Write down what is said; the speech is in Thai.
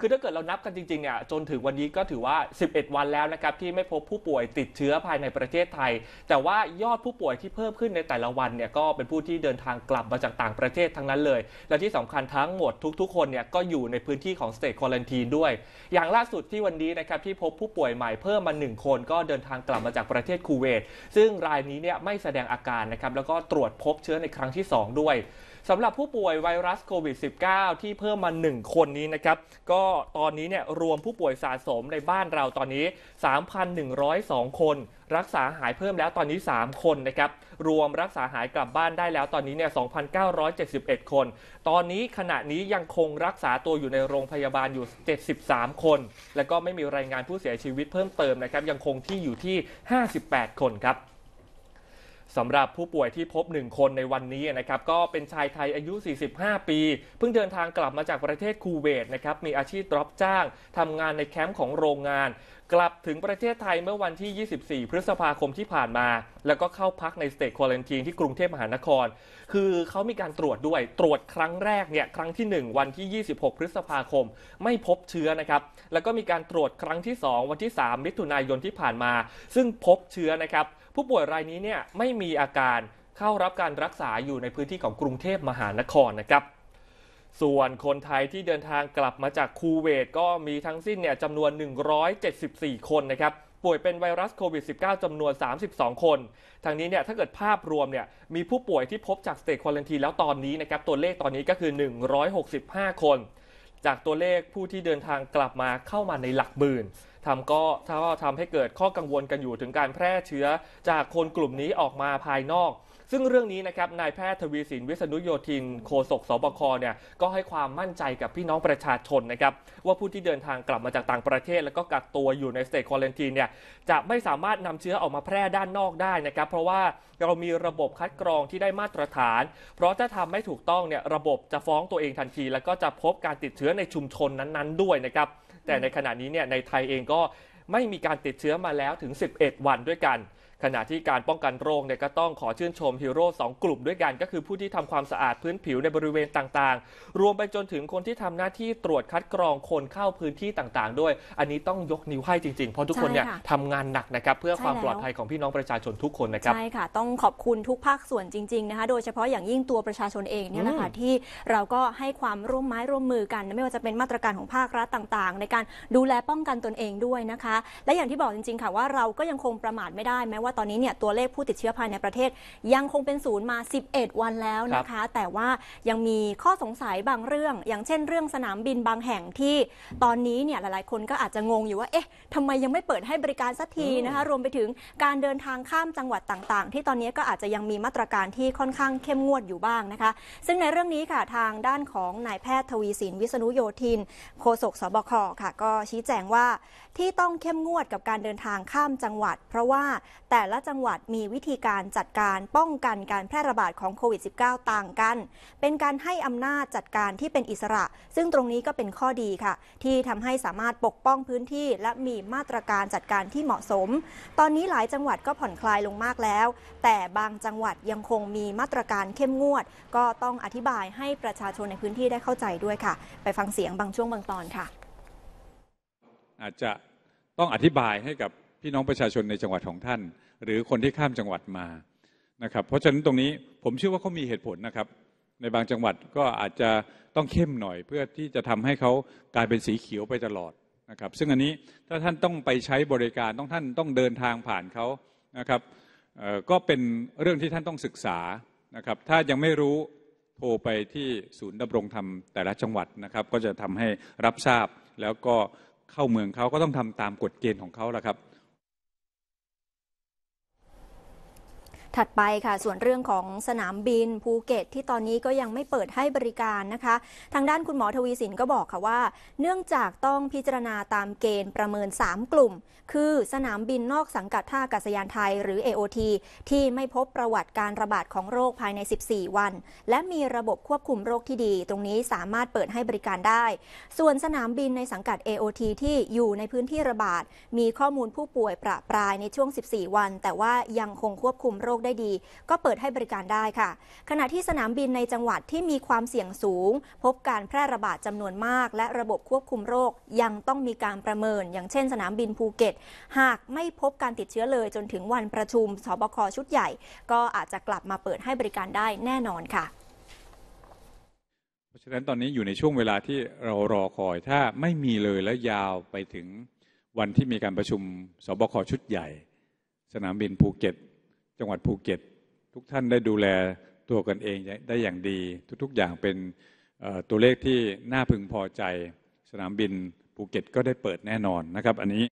คือถ้าเกิดเรานับกันจริงๆเนี่ยจนถึงวันนี้ก็ถือว่า 11 วันแล้วนะครับที่ไม่พบผู้ป่วยติดเชื้อภายในประเทศไทย แต่ว่ายอดผู้ป่วยที่เพิ่มขึ้นในแต่ละวันเนี่ยก็เป็นผู้ที่เดินทางกลับมาจากต่างประเทศทั้งนั้นเลย และที่สำคัญทั้งหมดทุกๆคนเนี่ยก็อยู่ในพื้นที่ของสเตทควอลันทีนด้วย อย่างล่าสุดที่วันนี้นะครับที่พบผู้ป่วยใหม่เพิ่มมา1คนก็เดินทางกลับมาจากประเทศคูเวตซึ่งรายนี้เนี่ยไม่แสดงอาการนะครับแล้วก็ตรวจพบเชื้อในครั้งที่2ด้วยสำหรับผู้ป่วยไวรัสโควิด -19 ที่เพิ่มมา 1 คนนี้นะครับ ก็ตอนนี้เนี่ยรวมผู้ป่วยสะสมในบ้านเราตอนนี้ 3,102 คน รักษาหายเพิ่มแล้วตอนนี้ 3 คนนะครับรวมรักษาหายกลับบ้านได้แล้วตอนนี้เนี่ย 2,971 คน ตอนนี้ขณะนี้ยังคงรักษาตัวอยู่ในโรงพยาบาลอยู่ 73 คน และก็ไม่มีรายงานผู้เสียชีวิตเพิ่มเติมนะครับ ยังคงที่อยู่ที่ 58 คนครับสำหรับผู้ป่วยที่พบ 1 คนในวันนี้นะครับ ก็เป็นชายไทยอายุ 45 ปี เพิ่งเดินทางกลับมาจากประเทศคูเวตนะครับมีอาชีพรับจ้างทำงานในแคมป์ของโรงงาน กลับถึงประเทศไทยเมื่อวันที่ 24 พฤษภาคมที่ผ่านมา แล้วก็เข้าพักในสเตทควอลันทีนที่กรุงเทพมหานคร คือเขามีการตรวจด้วยตรวจครั้งแรกเนี่ยครั้งที่ 1 วันที่ 26 พฤษภาคม ไม่พบเชื้อนะครับ แล้วก็มีการตรวจครั้งที่ 2 วันที่3มิถุนายนที่ผ่านมา ซึ่งพบเชื้อนะครับผู้ป่วยรายนี้เนี่ยไม่มีอาการเข้ารับการรักษาอยู่ในพื้นที่ของกรุงเทพมหานครนะครับส่วนคนไทยที่เดินทางกลับมาจากคูเวตก็มีทั้งสิ้นเนี่ยจำนวน 174 คนนะครับป่วยเป็นไวรัสโควิด -19 จำนวน 32 คนทางนี้เนี่ยถ้าเกิดภาพรวมเนี่ยมีผู้ป่วยที่พบจากสเตจควอลันทีแล้วตอนนี้นะครับตัวเลขตอนนี้ก็คือ 165 คนจากตัวเลขผู้ที่เดินทางกลับมาเข้ามาในหลักหมื่นทำก็ทำให้เกิดข้อกังวลกันอยู่ถึงการแพร่เชื้อจากคนกลุ่มนี้ออกมาภายนอกซึ่งเรื่องนี้นะครับ นายแพทย์ทวีสิน วิษณุโยธินโฆษกสบคเนี่ยก็ให้ความมั่นใจกับพี่น้องประชาชนนะครับว่าผู้ที่เดินทางกลับมาจากต่างประเทศแล้วก็กักตัวอยู่ในสเตจควอลันทีเนี่ยจะไม่สามารถนำเชื้อออกมาแพร่ด้านนอกได้นะครับเพราะว่าเรามีระบบคัดกรองที่ได้มาตรฐาน เพราะถ้าทำไม่ถูกต้องเนี่ยระบบจะฟ้องตัวเองทันที แล้วก็จะพบการติดเชื้อในชุมชนนั้น ๆด้วยนะครับแต่ในขณะนี้เนี่ยในไทยเองก็ไม่มีการติดเชื้อมาแล้วถึง 11 วันด้วยกันขณะที่การป้องกันโรคเนี่ยก็ต้องขอชื่นชมฮีโร่2กลุ่มด้วยกัน ก็คือผู้ที่ทำความสะอาดพื้นผิวในบริเวณต่างๆ รวมไปจนถึงคนที่ทำหน้าที่ตรวจคัดกรองคนเข้าพื้นที่ต่างๆ ด้วย อันนี้ต้องยกนิ้วให้จริง ๆ เพราะทุกคนเนี่ยทำงานหนักนะครับเพื่อความปลอดภัยของพี่น้องประชาชนทุกคนนะครับใช่ค่ะ ต้องขอบคุณทุกภาคส่วนจริงๆนะคะโดยเฉพาะอย่างยิ่งตัวประชาชนเองเนี่ยนะคะที่เราก็ให้ความร่วมไม้ร่วมมือกัน ไม่ว่าจะเป็นมาตรการของภาครัฐต่างๆ ในการดูแลป้องกันตนเองด้วยนะคะและอย่างที่บอกจริงๆค่ะว่าเราก็ยังคงประมาทไม่ได้แม้ว่าว่าตอนนี้เนี่ยตัวเลขผู้ติดเชื้อภายในประเทศ ยังคงเป็นศูนย์มา 11 วันแล้วนะคะ แต่ว่ายังมีข้อสงสัยบางเรื่อง อย่างเช่นเรื่องสนามบินบางแห่งที่ ตอนนี้เนี่ยหลาย ๆ คนก็อาจจะงงอยู่ว่าเอ๊ะทำไมยังไม่เปิดให้บริการสักทีนะคะรวมไปถึงการเดินทางข้ามจังหวัดต่าง ๆ ที่ตอนนี้ก็อาจจะยังมีมาตรการที่ค่อนข้างเข้มงวดอยู่บ้างนะคะซึ่งในเรื่องนี้ค่ะทางด้านของนายแพทย์ทวีสินวิษณุโยธินโฆษกสบคค่ะก็ชี้แจงว่าที่ต้องเข้มงวดกับการเดินทางข้ามจังหวัด เพราะว่าแต่แต่ละจังหวัดมีวิธีการจัดการป้องกันการแพร่ระบาดของโควิด -19 ต่างกัน เป็นการให้อำนาจจัดการที่เป็นอิสระ ซึ่งตรงนี้ก็เป็นข้อดีค่ะ ที่ทำให้สามารถปกป้องพื้นที่ และมีมาตรการจัดการที่เหมาะสม ตอนนี้หลายจังหวัดก็ผ่อนคลายลงมากแล้ว แต่บางจังหวัดยังคงมีมาตรการเข้มงวด ก็ต้องอธิบายให้ประชาชนในพื้นที่ได้เข้าใจด้วยค่ะ ไปฟังเสียงบางช่วงบางตอนค่ะ อาจจะต้องอธิบายให้กับพี่น้องประชาชนในจังหวัดของท่านหรือคนที่ข้ามจังหวัดมานะครับเพราะฉะนั้นตรงนี้ผมเชื่อว่าเขามีเหตุผลนะครับ ในบางจังหวัดก็อาจจะต้องเข้มหน่อย เพื่อที่จะทำให้เขากลายเป็นสีเขียวไปตลอดนะครับซึ่งอันนี้ถ้าท่านต้องไปใช้บริการต้องท่านต้องเดินทางผ่านเขานะครับก็เป็นเรื่องที่ท่านต้องศึกษานะครับ ถ้ายังไม่รู้โทรไปที่ศูนย์ดำรงธรรมแต่ละจังหวัดนะครับ ก็จะทำให้รับทราบแล้วก็เข้าเมืองเขาก็ต้องทำตามกฎเกณฑ์ของเขาละครับถัดไปค่ะส่วนเรื่องของสนามบินภูเก็ตที่ตอนนี้ก็ยังไม่เปิดให้บริการนะคะ ทางด้านคุณหมอทวีสินก็บอกค่ะว่า เนื่องจากต้องพิจารณาตามเกณฑ์ประเมิน 3 กลุ่ม คือสนามบินนอกสังกัดท่าอากาศยานไทยหรือ AOT ที่ไม่พบประวัติการระบาดของโรคภายใน 14 วัน และมีระบบควบคุมโรคที่ดี ตรงนี้สามารถเปิดให้บริการได้ ส่วนสนามบินในสังกัด AOT ที่อยู่ในพื้นที่ระบาดมีข้อมูลผู้ป่วยประปรายในช่วง 14 วัน แต่ว่ายังคงควบคุมโรคคได้ดีก็เปิดให้บริการได้ค่ะ ขณะที่สนามบินในจังหวัดที่มีความเสี่ยงสูง พบการแพร่ระบาดจำนวนมาก และระบบควบคุมโรคยังต้องมีการประเมิน อย่างเช่น สนามบินภูเก็ต หากไม่พบการติดเชื้อเลย จนถึงวันประชุมสบคชุดใหญ่ ก็อาจจะกลับมาเปิดให้บริการได้แน่นอนค่ะ เพราะฉะนั้นตอนนี้อยู่ในช่วงเวลาที่เรารอคอยถ้าไม่มีเลยแล้วยาวไปถึงวันที่มีการประชุมสบคชุดใหญ่ สนามบินภูเก็ตจังหวัดภูเก็ต ทุกท่านได้ดูแลตัวกันเองได้อย่างดีทุกๆอย่างเป็นตัวเลขที่น่าพึงพอใจสนามบินภูเก็ตก็ได้เปิดแน่นอนนะครับอันนี้